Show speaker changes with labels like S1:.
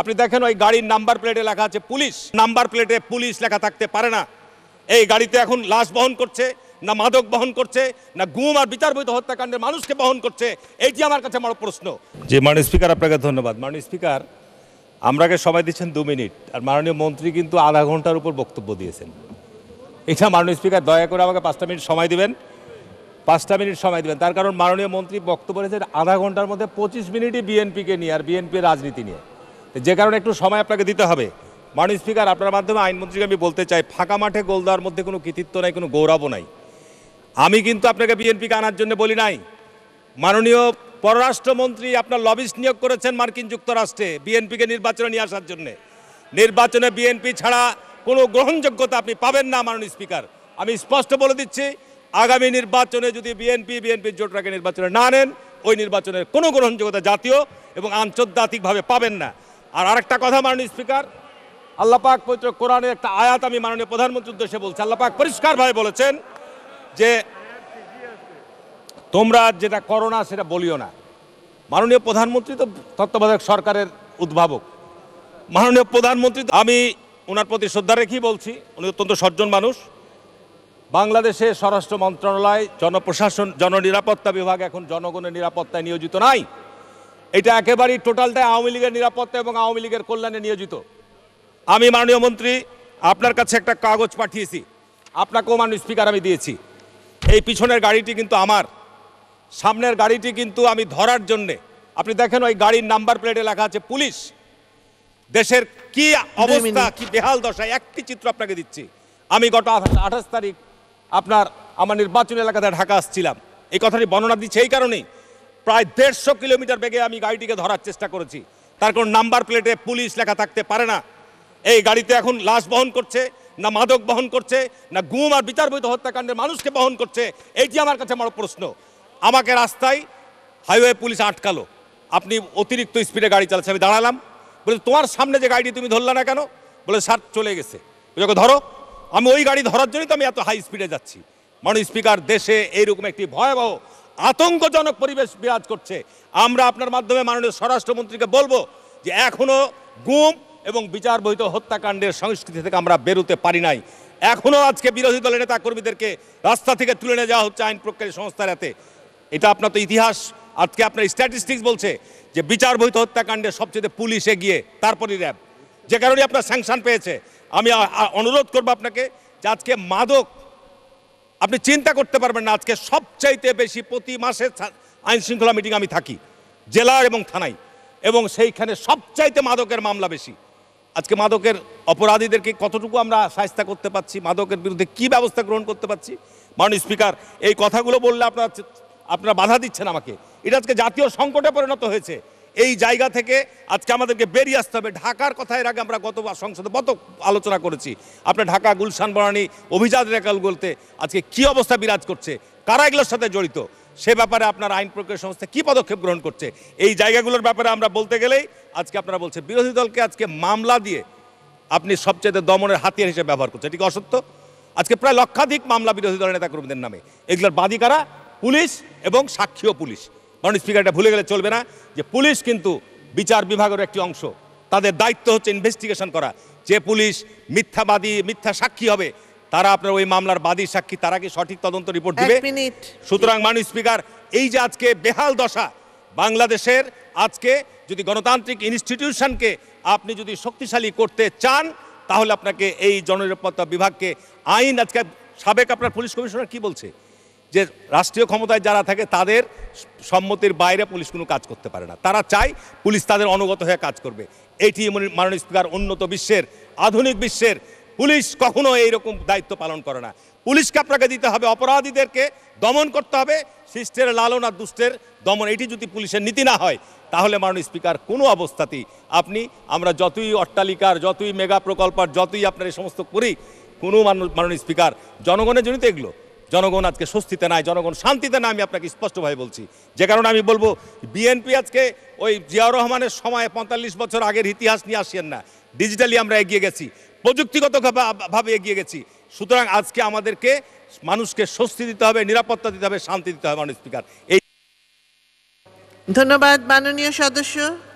S1: আপনি দেখেন ওই গাড়ির নাম্বার প্লেটে লেখা আছে পুলিশ নাম্বার প্লেটে পুলিশ লেখা থাকতে পারে না এই গাড়িতে এখন লাশ বহন করছে না মাদক বহন করছে না গুম আর বিচারবৈধ হত্যাকাণ্ডের মানুষকে বহন করছে এইটি আমার কাছে আমার প্রশ্ন যে মাননীয় স্পিকার আপনাকে ধন্যবাদ মাননীয় স্পিকার আমরাকে সময় দিচ্ছেন দু মিনিট আর মাননীয় মন্ত্রী কিন্তু আধা ঘন্টার উপর বক্তব্য দিয়েছেন এটা আচ্ছা, মাননীয় স্পিকার দয়া করে আমাকে পাঁচটা মিনিট সময় দিবেন পাঁচটা মিনিট সময় দেবেন তার কারণ মাননীয় মন্ত্রী বক্তব্য রয়েছেন আধা ঘন্টার মধ্যে পঁচিশ মিনিটই বিএনপিকে নিয়ে আর বিএনপির রাজনীতি নিয়ে যে কারণে একটু সময় আপনাকে দিতে হবে মাননীয় স্পিকার আপনার মাধ্যমে আইনমন্ত্রীকে আমি বলতে চাই ফাঁকা মাঠে গোল দেওয়ার মধ্যে কোনো কৃতিত্ব নাই কোনো গৌরবও নাই আমি কিন্তু আপনাকে বিএনপিকে আনার জন্য বলি নাই মাননীয় পররাষ্ট্রমন্ত্রী আপনার লবিস্ট নিয়োগ করেছেন মার্কিন যুক্তরাষ্ট্রে বিএনপিকে নির্বাচনে নিয়ে আসার জন্য নির্বাচনে বিএনপি ছাড়া কোনো গ্রহণযোগ্যতা আপনি পাবেন না মাননীয় স্পিকার আমি স্পষ্ট বলে দিচ্ছি আগামী নির্বাচনে যদি বিএনপি বিএনপির জোটরাকে নির্বাচনে না নেন ওই নির্বাচনের কোনো গ্রহণযোগ্যতা জাতীয় এবং আন্তর্জাতিকভাবে পাবেন না আর আরেকটা কথা মাননীয় স্পিকার আল্লাপাক পবিত্র কোরআনের একটা আয়াত আমি মাননীয় প্রধানমন্ত্রীর উদ্দেশ্যে বলছি আল্লাপাক পরিষ্কারভাবে বলেছেন যে তোমরা যেটা করো না সেটা বলিও না মাননীয় প্রধানমন্ত্রী তো তত্ত্বাবধায়ক সরকারের উদ্ভাবক মাননীয় প্রধানমন্ত্রী আমি ওনার প্রতি শ্রদ্ধা রেখেই বলছি উনি অত্যন্ত সজ্জন মানুষ বাংলাদেশে স্বরাষ্ট্র মন্ত্রণালয় জনপ্রশাসন জননিরাপত্তা বিভাগ এখন জনগণের নিরাপত্তায় নিয়োজিত নাই এটা একেবারেই টোটালটাই আওয়ামী লীগের নিরাপত্তা এবং আওয়ামী লীগের কল্যাণে নিয়োজিত আমি মাননীয় মন্ত্রী আপনার কাছে একটা কাগজ পাঠিয়েছি আপনাকেও মাননীয় স্পিকার আমি দিয়েছি এই পিছনের গাড়িটি কিন্তু আমার সামনের গাড়িটি কিন্তু আমি ধরার জন্যে আপনি দেখেন ওই গাড়ির নাম্বার প্লেটে লেখা আছে পুলিশ দেশের কি অবস্থা কি বেহাল দশায় একটি চিত্র আপনাকে দিচ্ছি আমি গত আঠাশ তারিখ আপনার আমার নির্বাচনী এলাকাতে ঢাকা আসছিলাম এই কথাটি বর্ণনা দিচ্ছে এই কারণেই প্রায় দেড়শো কিলোমিটার বেগে আমি গাড়িটিকে ধরার চেষ্টা করেছি তার কারণ নাম্বার প্লেটে পুলিশ লেখা থাকতে পারে না এই গাড়িতে এখন লাশ বহন করছে না মাদক বহন করছে না গুম আর বিচারবহিত হত্যাকাণ্ডের মানুষকে বহন করছে এইটি আমার কাছে বড় প্রশ্ন আমাকে রাস্তায় হাইওয়ে পুলিশ আটকালো আপনি অতিরিক্ত স্পিডে গাড়ি চালাচ্ছে আমি দাঁড়ালাম বলে তোমার সামনে যে গাড়িটি তুমি ধরলা না কেন বলে স্যার চলে গেছে যখন ধরো আমি ওই গাড়ি ধরার জন্যই তো আমি এত হাই স্পিডে যাচ্ছি মানুষ স্পিকার দেশে এইরকম একটি ভয়াবহ আতঙ্কজনক পরিবেশ বিরাজ করছে আমরা আপনার মাধ্যমে মাননীয় স্বরাষ্ট্রমন্ত্রীকে বলবো যে এখনও গুম এবং বিচার বহিত হত্যাকাণ্ডের সংস্কৃতি থেকে আমরা বেরোতে পারি নাই এখনও আজকে বিরোধী দলের নেতা কর্মীদেরকে রাস্তা থেকে তুলে নিয়ে যাওয়া হচ্ছে আইন প্রক্রিয়া সংস্থার হাতে এটা আপনার তো ইতিহাস আজকে আপনার স্ট্যাটিস্টিক্স বলছে যে বিচার বহিত হত্যাকাণ্ডে সবচেয়ে পুলিশ এগিয়ে তারপরই র্যাব যে কারণে আপনার স্যাংশন পেয়েছে আমি অনুরোধ করবো আপনাকে যে আজকে মাদক আপনি চিন্তা করতে পারবেন না আজকে সবচাইতে বেশি প্রতি মাসে আইন শৃঙ্খলা মিটিং আমি থাকি জেলা এবং থানায় এবং সেইখানে সবচাইতে মাদকের মামলা বেশি আজকে মাদকের অপরাধীদেরকে কতটুকু আমরা সাহিস্তা করতে পাচ্ছি মাদকের বিরুদ্ধে কি ব্যবস্থা গ্রহণ করতে পাচ্ছি মাননীয় স্পিকার এই কথাগুলো বললে আপনারা আপনারা বাধা দিচ্ছেন আমাকে এটা আজকে জাতীয় সংকটে পরিণত হয়েছে এই জায়গা থেকে আজকে আমাদেরকে বেরিয়ে আসতে হবে ঢাকার কথা এর আগে আমরা গত সংসদে গত আলোচনা করেছি আপনার ঢাকা গুলশান বনানী অভিজাত বলতে আজকে কি অবস্থা বিরাজ করছে কারা এগুলোর সাথে জড়িত সে ব্যাপারে আপনার আইন প্রক্রিয়া সংস্থা কি পদক্ষেপ গ্রহণ করছে এই জায়গাগুলোর ব্যাপারে আমরা বলতে গেলেই আজকে আপনারা বলছে বিরোধী দলকে আজকে মামলা দিয়ে আপনি সবচেয়ে দমনের হাতিয়ার হিসেবে ব্যবহার করছেন এটি অসত্য আজকে প্রায় লক্ষাধিক মামলা বিরোধী দলের নেতাকর্মীদের নামে এগুলোর বাদী কারা পুলিশ এবং সাক্ষীও পুলিশ মাননীয় স্পিকার এটা ভুলে গেলে চলবে না যে পুলিশ কিন্তু বিচার বিভাগের একটি অংশ তাদের দায়িত্ব হচ্ছে ইনভেস্টিগেশন করা যে পুলিশ মিথ্যাবাদী মিথ্যা সাক্ষী হবে তারা আপনার ওই মামলার বাদী সাক্ষী তারা কি সঠিক তদন্ত রিপোর্ট দিবে সুতরাং মাননীয় স্পিকার এই যে আজকে বেহাল দশা বাংলাদেশের আজকে যদি গণতান্ত্রিক ইনস্টিটিউশনকে আপনি যদি শক্তিশালী করতে চান তাহলে আপনাকে এই জননিরাপত্তা বিভাগকে আইন আজকে সাবেক আপনার পুলিশ কমিশনার কি বলছে যে রাষ্ট্রীয় ক্ষমতায় যারা থাকে তাদের সম্মতির বাইরে পুলিশ কোনো কাজ করতে পারে না তারা চায় পুলিশ তাদের অনুগত হয়ে কাজ করবে এটি মাননীয় স্পিকার উন্নত বিশ্বের আধুনিক বিশ্বের পুলিশ কখনো এইরকম দায়িত্ব পালন করে না পুলিশকে আপনাকে দিতে হবে অপরাধীদেরকে দমন করতে হবে শিষ্টের লালন আর দুষ্টের দমন এটি যদি পুলিশের নীতি না হয় তাহলে মাননীয় স্পিকার কোনো অবস্থাতেই আপনি আমরা যতই অট্টালিকার যতই মেগা আর যতই আপনার এই সমস্ত করি কোনো মাননীয় স্পিকার জনগণের জন্য তো এগুলো জনগণ আজকে স্বস্তিতে নাই জনগণ শান্তিতে নাই আমি আপনাকে স্পষ্টভাবে বলছি যে কারণে আমি বলবো বিএনপি আজকে ওই জিয়াউর রহমানের সময়ে পঁয়তাল্লিশ বছর আগের ইতিহাস নিয়ে আসছেন না ডিজিটালি আমরা এগিয়ে গেছি প্রযুক্তিগতভাবে এগিয়ে গেছি সুতরাং আজকে আমাদেরকে মানুষকে স্বস্তি দিতে হবে নিরাপত্তা দিতে হবে শান্তি দিতে হবে মানুষ স্পিকার এই ধন্যবাদ মাননীয় সদস্য